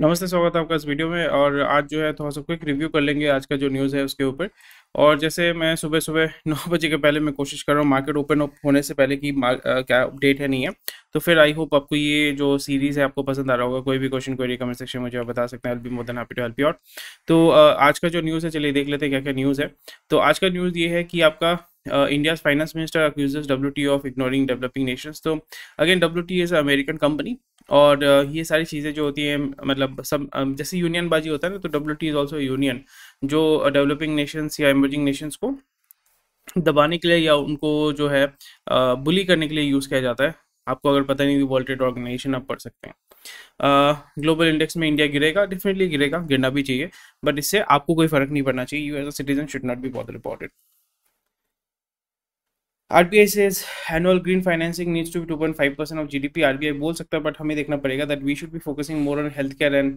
नमस्ते स्वागत है आपका इस वीडियो में और आज जो है थोड़ा सा क्विक रिव्यू कर लेंगे आज का जो न्यूज़ है उसके ऊपर और जैसे मैं सुबह सुबह नौ बजे के पहले मैं कोशिश कर रहा हूँ मार्केट ओपन होने से पहले कि क्या अपडेट है नहीं है तो फिर आई होप आपको ये जो सीरीज़ है आपको पसंद आ रहा होगा कोई भी क्वेश्चन कोई कमेंट सेक्शन में जो है बता सकते हैं be more than happy to help you out तो आज का जो न्यूज़ है चलिए देख लेते हैं क्या क्या न्यूज़ है तो आज का न्यूज़ ये है कि आपका India's finance minister accuses W T of ignoring developing nations तो again W T is American company और ये सारी चीज़ें जो होती हैं मतलब सब जैसे यूनियन बाजी होता है ना तो W T is also union जो डेवलपिंग नेशंस या इमर्जिंग नेशंस को दबाने के लिए या उनको जो है बुली करने के लिए यूज़ किया जाता है आपको अगर पता नहीं वर्ल्ड ट्रेड ऑर्गेनाइजेशन आप पढ़ सकते हैं ग्लोबल इंडेक्स में इंडिया गिरेगा डेफिनेटली गिरेगा गिरना भी चाहिए बट इससे आपको कोई फर्क नहीं पड़ना चाहिए you as a citizen should not be bother about RBI says annual green financing needs to be two point five percent of GDP RBI बोल सकता है बट हमें देखना पड़ेगा that we should be focusing more on health care and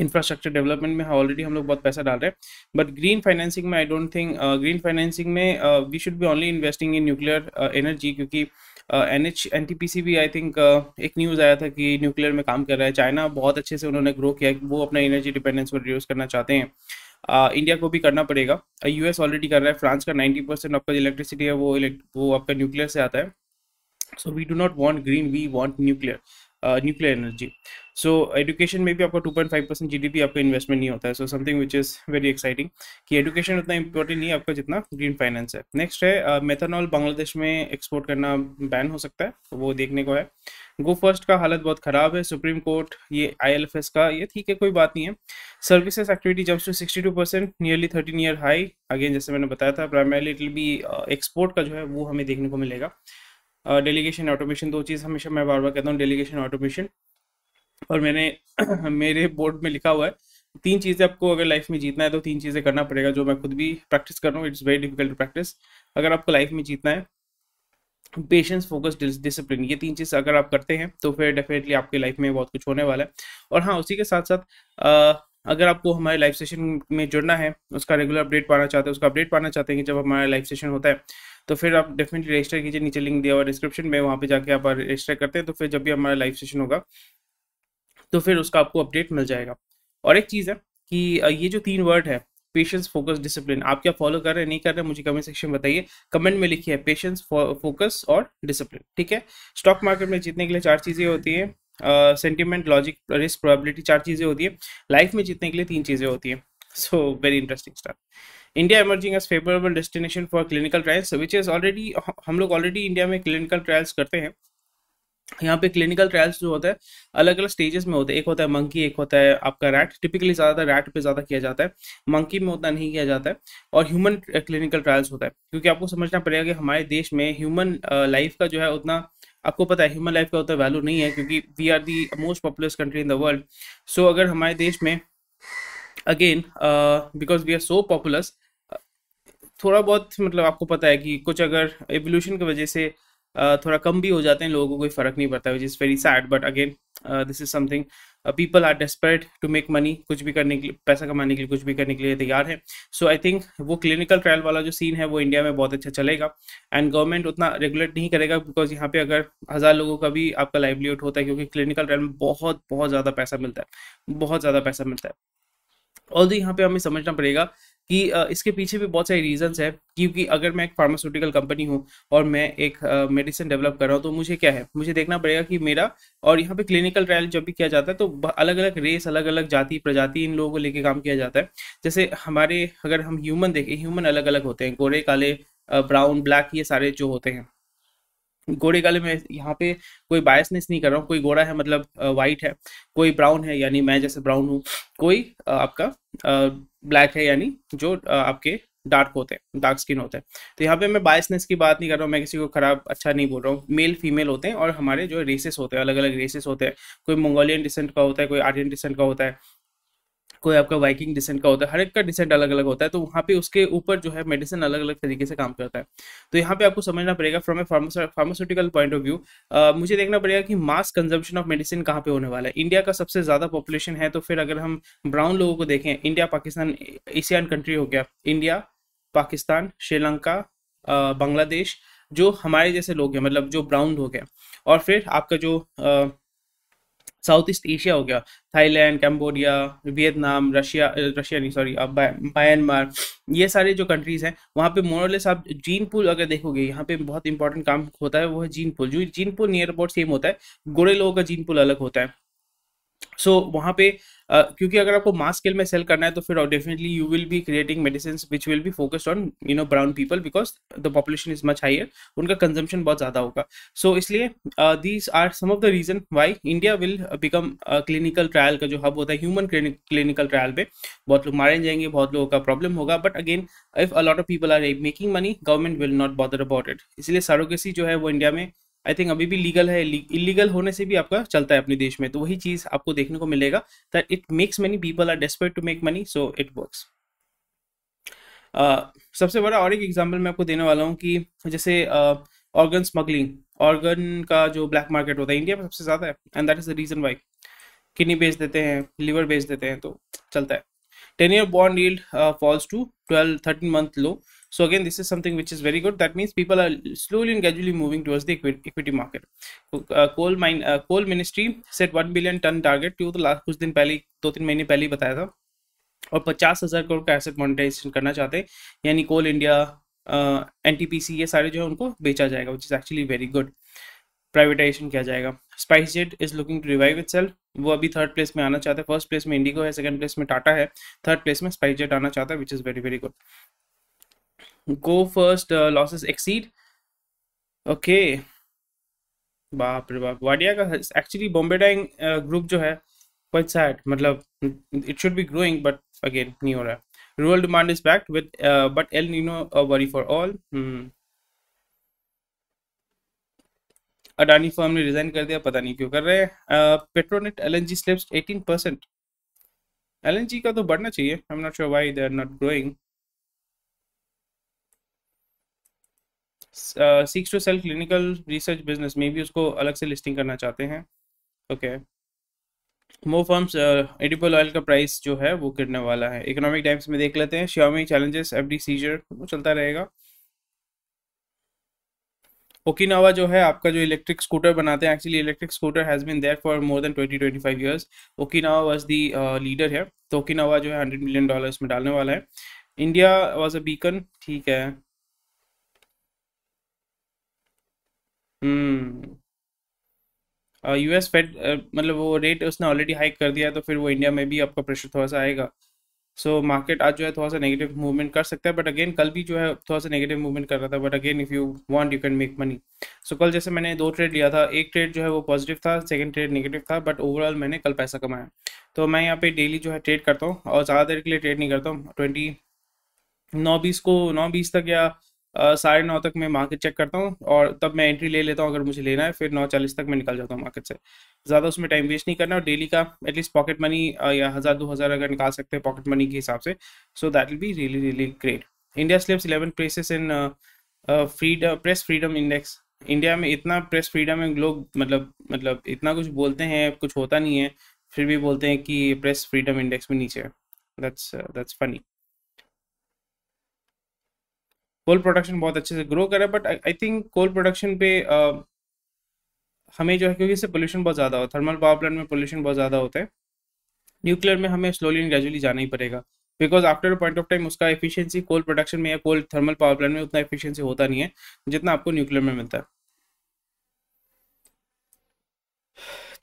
infrastructure development में already हम लोग बहुत पैसा डाल रहे हैं बट ग्रीन फाइनेंसिंग में I don't think green financing में we should be only investing in nuclear energy क्योंकि N H N T P C भी आई थिंक uh, एक न्यूज़ आया था कि न्यूक्लियर में काम कर रहा है चाइना बहुत अच्छे से उन्होंने ग्रो किया वो अपना एनर्जी डिपेंडेंस को रिड्यूस करना चाहते हैं इंडिया uh, को भी करना पड़ेगा यूएस uh, ऑलरेडी कर रहा है फ्रांस का नाइन्टी परसेंट आपका इलेक्ट्रिसिटी है वो वो आपका न्यूक्लियर से आता है so we do not want green we want nuclear nuclear energy so education में भी आपका टू पॉइंट फाइव परसेंट जी आपका इन्वेस्टमेंट नहीं होता है so something which is very exciting कि एजुकेशन उतना इंपॉर्टेंट नहीं है आपका जितना ग्रीन फाइनेंस है नेक्स्ट है मेथानॉल uh, बांग्लादेश में एक्सपोर्ट करना बैन हो सकता है तो वो देखने को है गो फर्स्ट का हालत बहुत ख़राब है सुप्रीम कोर्ट ये आईएलएफएस का ये ठीक है कोई बात नहीं है services activity jumps to two percent nearly thirteen year high again जैसे मैंने बताया था प्राइमरली इट बी एक्सपोर्ट का जो है वो हमें देखने को मिलेगा डेलीगेशन ऑटोमेशन दो चीज़ हमेशा मैं बार बार कहता हूँ डेलीगेशन ऑटोमेशन और मैंने मेरे बोर्ड में लिखा हुआ है तीन चीज़ें आपको अगर लाइफ में जीतना है तो तीन चीज़ें करना पड़ेगा जो मैं खुद भी प्रैक्टिस कर रहा हूँ it's very difficult to practice अगर आपको लाइफ में जीतना है पेशेंस फोकस डिसिप्लिन ये तीन चीज़ अगर आप करते हैं तो फिर डेफिनेटली आपकी लाइफ में बहुत कुछ होने वाला है और हाँ उसी के साथ साथ अगर आपको हमारे लाइव सेशन में जुड़ना है उसका रेगुलर अपडेट पाना चाहते हैं उसका अपडेट पाना चाहते हैं कि जब हमारा लाइव सेशन होता है तो फिर आप डेफिनेटली रजिस्टर कीजिए नीचे लिंक दिया हुआ डिस्क्रिप्शन में वहाँ पे जाके आप रजिस्टर करते हैं तो फिर जब भी हमारा लाइव सेशन होगा तो फिर उसका आपको अपडेट मिल जाएगा और एक चीज़ है कि ये जो तीन वर्ड है पेशेंस फोकस डिसिप्लिन आप क्या फॉलो कर रहे हैं नहीं कर रहे मुझे कमेंट सेक्शन में बताइए कमेंट में लिखिए पेशेंस फोकस और डिसिप्लिन ठीक है स्टॉक मार्केट में जीतने के लिए चार चीज़ें होती हैं सेंटिमेंट लॉजिक रिस्क प्रोबेबिलिटी चार चीज़ें होती है लाइफ में जीतने के लिए तीन चीज़ें होती हैं so very interesting stuff India emerging as favourable destination for clinical trials which is already हम लोग ऑलरेडी इंडिया में क्लिनिकल ट्रायल्स करते हैं यहाँ पे क्लिनिकल ट्रायल्स जो होता है अलग अलग स्टेजेस में होते हैं एक होता है मंकी एक होता है आपका रैट टिपिकली ज़्यादातर रैट पे ज़्यादा किया जाता है मंकी में उतना नहीं किया जाता है और ह्यूमन क्लिनिकल ट्रायल्स होता है क्योंकि आपको समझना पड़ेगा कि हमारे देश में ह्यूमन लाइफ uh, का जो है उतना आपको पता है ह्यूमन लाइफ का उतना वैल्यू नहीं है क्योंकि we are the most popular country in the world so अगर हमारे देश में again because we are so popular थोड़ा बहुत मतलब आपको पता है कि कुछ अगर एवोल्यूशन की वजह से थोड़ा कम भी हो जाते हैं लोगों को कोई फ़र्क नहीं पड़ता which is very sad but again this is something people are desperate to make money कुछ भी करने के लिए पैसा कमाने के लिए कुछ भी करने के लिए तैयार है सो आई थिंक वो क्लिनिकल ट्रायल वाला जो सीन है वो इंडिया में बहुत अच्छा चलेगा एंड गवर्नमेंट उतना रेगुलेट नहीं करेगा बिकॉज यहाँ पे अगर हज़ार लोगों का भी आपका लाइवलीहुड होता है क्योंकि क्लिनिकल ट्रायल में बहुत बहुत ज़्यादा पैसा मिलता है बहुत ज़्यादा पैसा मिलता है और यहाँ पे हमें समझना पड़ेगा कि इसके पीछे भी बहुत सारे रीजंस है क्योंकि अगर मैं एक फार्मास्यूटिकल कंपनी हूँ और मैं एक मेडिसिन डेवलप कर रहा हूँ तो मुझे क्या है मुझे देखना पड़ेगा कि मेरा और यहाँ पे क्लिनिकल ट्रायल जब भी किया जाता है तो अलग अलग रेस अलग अलग जाति प्रजाति इन लोगों को लेके काम किया जाता है जैसे हमारे अगर हम ह्यूमन देखें ह्यूमन अलग अलग होते हैं गोरे काले ब्राउन ब्लैक ये सारे जो होते हैं गोरे काले में यहाँ पे कोई बायसनेस नहीं कर रहा हूँ कोई गोरा है मतलब वाइट है कोई ब्राउन है यानी मैं जैसे ब्राउन हूँ कोई आपका ब्लैक है यानी जो आपके डार्क होते हैं डार्क स्किन होते हैं तो यहाँ पे मैं बायसनेस की बात नहीं कर रहा हूँ मैं किसी को खराब अच्छा नहीं बोल रहा हूँ मेल फीमेल होते हैं और हमारे जो रेसेस होते हैं अलग अलग रेसेस होते हैं कोई मंगोलियन डिसेंट का होता है कोई आर्यन डिसेंट का होता है कोई आपका वाइकिंग डिसेंट का होता है हर एक का डिसेंट अलग अलग होता है तो वहाँ पे उसके ऊपर जो है मेडिसिन अलग अलग तरीके से काम करता है तो यहाँ पे आपको समझना पड़ेगा from a pharmaceutical point of view मुझे देखना पड़ेगा कि मास कंजम्पशन ऑफ मेडिसिन कहाँ पे होने वाला है इंडिया का सबसे ज़्यादा पॉपुलेशन है तो फिर अगर हम ब्राउन लोगों को देखें इंडिया पाकिस्तान एशियन कंट्री हो गया इंडिया पाकिस्तान श्रीलंका बांग्लादेश जो हमारे जैसे लोग हैं मतलब जो ब्राउन लोग हैं और फिर आपका जो साउथ ईस्ट एशिया हो गया Thailand Cambodia Vietnam Russia Russia नहीं सॉरी म्यांमार ये सारे जो कंट्रीज़ हैं वहाँ पे मोरलेस आप जीन पुल अगर देखोगे यहाँ पे बहुत इंपॉर्टेंट काम होता है वो है जीन पुल जो gene pool near about same होता है गोरे लोगों का जीन पुल अलग होता है सो so, वहाँ पे uh, क्योंकि अगर आपको मास स्केल में सेल करना है तो फिर definitely you will be creating medicine which will be focused on you know brown people because the population is much higher उनका कंजम्पशन बहुत ज़्यादा होगा सो so, इसलिए these are some of the reason why India will become clinical trial का जो hub होता है human clinical trial पे बहुत लोग मारे जाएंगे बहुत लोगों का प्रॉब्लम होगा but again if a lot of people are making money government will not bother about it इसलिए सरोगेसी जो है वो इंडिया में आई थिंक अभी भी लीगल है इलीगल होने से भी आपका चलता है अपने देश में तो वही चीज़ आपको देखने को मिलेगा that it makes money people are desperate to make money so it works सबसे बड़ा और एक एग्जाम्पल मैं आपको देने वाला हूँ कि जैसे ऑर्गन स्मगलिंग ऑर्गन का जो ब्लैक मार्केट होता है इंडिया में सबसे ज़्यादा है and that is the reason why kidney बेच देते हैं लीवर बेच देते हैं तो चलता है ten year bond yield falls to twelve thirteen month low So again, this is something which is very good. That means people are slowly and gradually moving towards the equity market. Uh, coal mine, uh, coal ministry set 1 billion ton target जो तो last कुछ दिन पहले दो तीन महीने पहले ही बताया था और पचास हजार करोड़ का एसेट मोनिटाइजेशन करना चाहते हैं यानी कोल इंडिया एन सी ये सारे जो है उनको बेचा जाएगा which is actually very good privatisation किया जाएगा SpiceJet is looking to revive itself वो अभी थर्ड प्लेस में आना चाहता है फर्स्ट प्लेस में इंडिगो है सेकंड प्लेस में टाटा है थर्ड प्लेस में स्पाइस जेट आना चाहता है which is very very good go first uh, losses exceed okay बाप रे बाप वाडिया का एक्चुअली बॉम्बे डाइंग ग्रुप जो है क्वाइट सैड मतलब it should be growing but again नहीं हो रहा है rural demand is back with but el el nino a worry for Adani firm hmm. ने रिजाइन कर दिया पता नहीं क्यों कर रहे हैं Petronet L N G slips eighteen percent L N G का तो बढ़ना चाहिए I am not sure why they are not growing seeks to sell clinical research business में भी उसको अलग से लिस्टिंग करना चाहते हैं ओके मो फॉर्म्स एडिबल ऑयल का प्राइस जो है वो गिरने वाला है इकोनॉमिक टाइम्स में देख लेते हैं Xiaomi challenges F D seizure वो चलता रहेगा ओकिनावा जो है आपका जो इलेक्ट्रिक स्कूटर बनाते हैं actually electric scooter has been there for more than twenty twenty five years Okinawa was the leader है तो ओकिनावा जो है हंड्रेड मिलियन डॉलर्स में डालने वाला है इंडिया वॉज अ बीकन ठीक है हम्म यूएस फेड मतलब वो रेट उसने ऑलरेडी हाइक कर दिया है तो फिर वो इंडिया में भी आपका प्रेशर थोड़ा सा आएगा सो मार्केट आज जो है थोड़ा सा नेगेटिव मूवमेंट कर सकता है बट अगेन कल भी जो है थोड़ा सा नेगेटिव मूवमेंट कर रहा था but again if you want you can make money so कल जैसे मैंने दो ट्रेड लिया था एक ट्रेड जो है वो पॉजिटिव था सेकंड ट्रेड नेगेटिव था बट ओवरऑल मैंने कल पैसा कमाया तो मैं यहाँ पे डेली जो है ट्रेड करता हूँ और ज़्यादा देर के लिए ट्रेड नहीं करता हूँ ट्वेंटी नौ बीस को नौ बीस तक या साढ़े नौ तक मैं मार्केट चेक करता हूँ और तब मैं एंट्री ले लेता हूँ अगर मुझे लेना है फिर नौ चालीस तक मैं निकल जाता हूँ मार्केट से ज़्यादा उसमें टाइम वेस्ट नहीं करना और डेली का एटलीस्ट पॉकेट मनी या हज़ार दो हज़ार अगर निकाल सकते हैं पॉकेट मनी के हिसाब से so that will be really really great India slips eleven places in freedom press freedom index India में इतना प्रेस फ्रीडम है लोग मतलब मतलब इतना कुछ बोलते हैं कुछ होता नहीं है फिर भी बोलते हैं कि प्रेस फ्रीडम इंडेक्स में नीचे है that's that's funny coal production बहुत अच्छे से ग्रो करे but I think coal production पे uh, हमें जो है क्योंकि इससे पोल्यूशन बहुत ज़्यादा होता है थर्मल पावर प्लांट में पोल्यूशन बहुत ज़्यादा होता है न्यूक्लियर में हमें स्लोली एंड ग्रेजुअली जाना ही पड़ेगा because after point of time उसका एफिशिएंसी कोल प्रोडक्शन में या कोल थर्मल पावर प्लांट में उतना एफिशिएंसी होता नहीं है जितना आपको न्यूक्लियर में मिलता है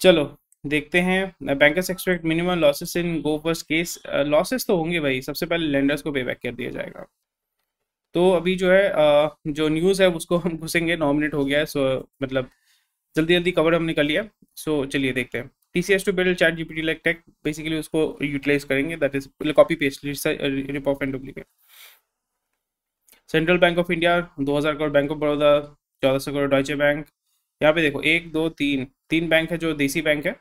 चलो देखते हैं bankers expect minimum losses in गोवर्स केस लॉसेस तो होंगे भाई सबसे पहले लेंडर्स को पे बैक कर दिया जाएगा तो अभी जो है जो न्यूज़ है उसको हम घुसेंगे नौ मिनट हो गया है सो मतलब जल्दी जल्दी कवर हमने कर लिया सो चलिए देखते हैं T C S to build chat T like tech basically उसको यूटिलाइज करेंगे that is copy paste rip off and duplicate central bank of India दो हज़ार करोड़ बैंक ऑफ बड़ौदा चौदह सौ करोड़ डॉचे बैंक यहाँ पे देखो एक दो तीन तीन बैंक है जो देसी बैंक है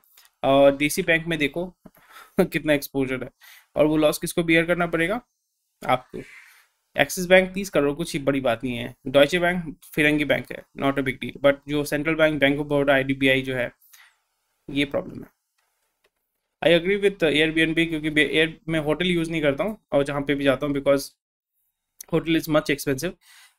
और देसी बैंक में देखो कितना एक्सपोजर है और वो लॉस किसको बियर करना पड़ेगा आपको एक्सिस बैंक तीस करोड़ कुछ ही बड़ी बात नहीं है डॉयचे बैंक फिरंगी बैंक है not a big deal but जो central bank bank of Baroda I जो है ये प्रॉब्लम है आई अग्री विथ एयर क्योंकि एयर मैं होटल यूज़ नहीं करता हूँ और जहाँ पे भी जाता हूँ because hotel is much expensive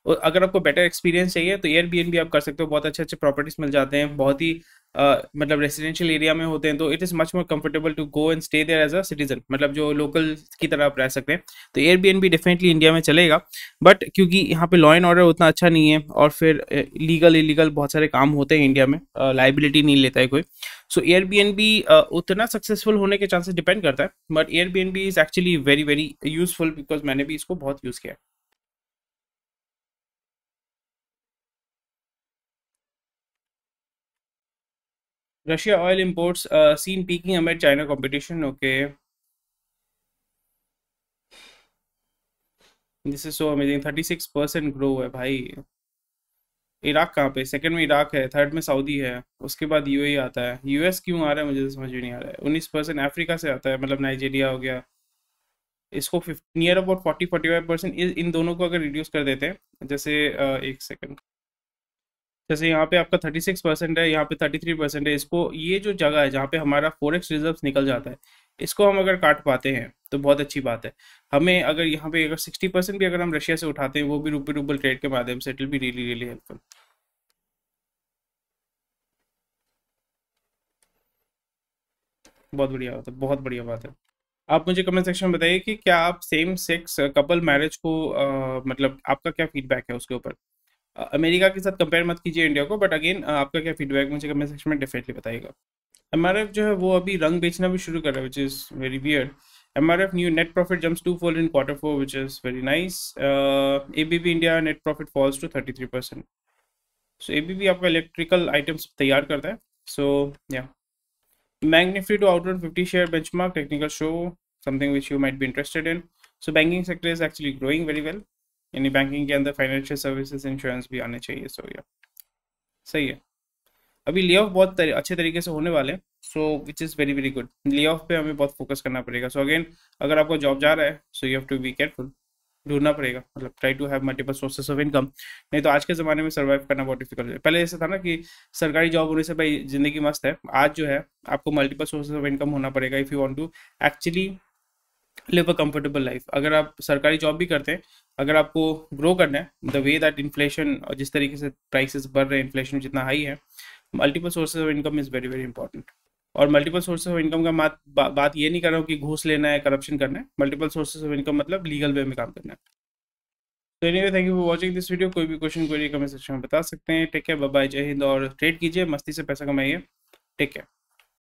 और अगर आपको बेटर एक्सपीरियंस चाहिए तो एयरबीएनबी आप कर सकते हो बहुत अच्छे अच्छे प्रॉपर्टीज मिल जाते हैं बहुत ही आ, मतलब रेजिडेंशियल एरिया में होते हैं तो it is much more comfortable to go and stay there as a citizen मतलब जो लोकल की तरह आप रह सकते हैं तो एयरबीएनबी डेफिनेटली इंडिया में चलेगा बट क्योंकि यहाँ पे लॉ एंड ऑर्डर उतना अच्छा नहीं है और फिर लीगल इलीगल बहुत सारे काम होते हैं इंडिया में लाइबिलिटी नहीं लेता है कोई सो एयरबीएनबी उतना सक्सेसफुल होने के चांसेस डिपेंड करता है but air is actually very very useful because मैंने भी इसको बहुत यूज़ किया है Russia oil imports uh, seen peaking amid China competition. Okay. This is so amazing thirty six percent grow है भाई इराक कहाँ पे सेकंड में इराक है थर्ड में सऊदी है उसके बाद यूएई e आता है यूएस क्यों आ रहा है मुझे तो समझ में नहीं आ रहा है उन्नीस परसेंट अफ्रीका से आता है मतलब नाइजीरिया हो गया इसको near about forty forty five percent इन दोनों को अगर रिड्यूस कर देते हैं जैसे एक सेकंड जैसे यहाँ पे आपका थर्टी सिक्स परसेंट है यहाँ पे थर्टी थ्री परसेंट है इसको ये जो जगह है जहाँ पे हमारा फॉरेक्स रिजर्व निकल जाता है इसको हम अगर काट पाते हैं तो बहुत अच्छी बात है हमें अगर यहाँ पे अगर सिक्सटी परसेंट भी अगर हम रशिया से उठाते हैं वो भी रूपी रूबल ट्रेड के माध्यम से it will be really really helpful बहुत बढ़िया बात है बहुत बढ़िया बात है आप मुझे कमेंट सेक्शन में बताइए कि क्या आप सेम सेक्स कपल मैरिज को आ, मतलब आपका क्या फीडबैक है उसके ऊपर अमेरिका के साथ कंपेयर मत कीजिए इंडिया को बट अगेन आपका क्या फीडबैक मुझे कमेंट सेक्शन में डेफिनेटली बताइएगा एम जो है वो अभी रंग बेचना भी शुरू कर रहा है which is very where M R F new net profit jumps two fold in quarter four which is very nice A B B India net profit falls to thirty three percent so A B B आपका electrical items तैयार करता है so या bank to out fifty share benchmark technical show something which you might be interested in so banking sector is actually growing very well यानी banking के अंदर financial services insurance भी आने चाहिए सो या सही है अभी ले ऑफ बहुत तरी, अच्छे तरीके से होने वाले हैं so which is very very good lay off पे हमें बहुत फोकस करना पड़ेगा सो so अगेन अगर आपको जॉब जा रहा है so you have to be careful ढूंढना पड़ेगा मतलब try to have multiple sources of income नहीं तो आज के ज़माने में सर्वाइव करना बहुत डिफिकल्ट है पहले ऐसा था ना कि सरकारी जॉब होने से भाई ज़िंदगी मस्त है आज जो है आपको मल्टीपल सोर्सेस ऑफ इनकम होना पड़ेगा if you want to actually live a comfortable life अगर आप सरकारी जॉब भी करते हैं अगर आपको ग्रो करना है द वे दैट इन्फ्लेशन और जिस तरीके से प्राइसेस बढ़ रहे हैं इन्फ्लेशन जितना हाई है multiple sources of income is very very important और मल्टीपल सोर्सेज ऑफ इनकम का बात बात ये नहीं कर रहा हूँ कि घूस लेना है करप्शन करना है मल्टीपल सोर्सेज ऑफ इनकम मतलब लीगल वे में काम करना है तो anyway thank you for watching this video कोई भी क्वेश्चन कोई कमेंट सेक्शन में बता सकते हैं टेक केयर बाय जय हिंद और ट्रेड कीजिए मस्ती से पैसा कमाइए टेक केयर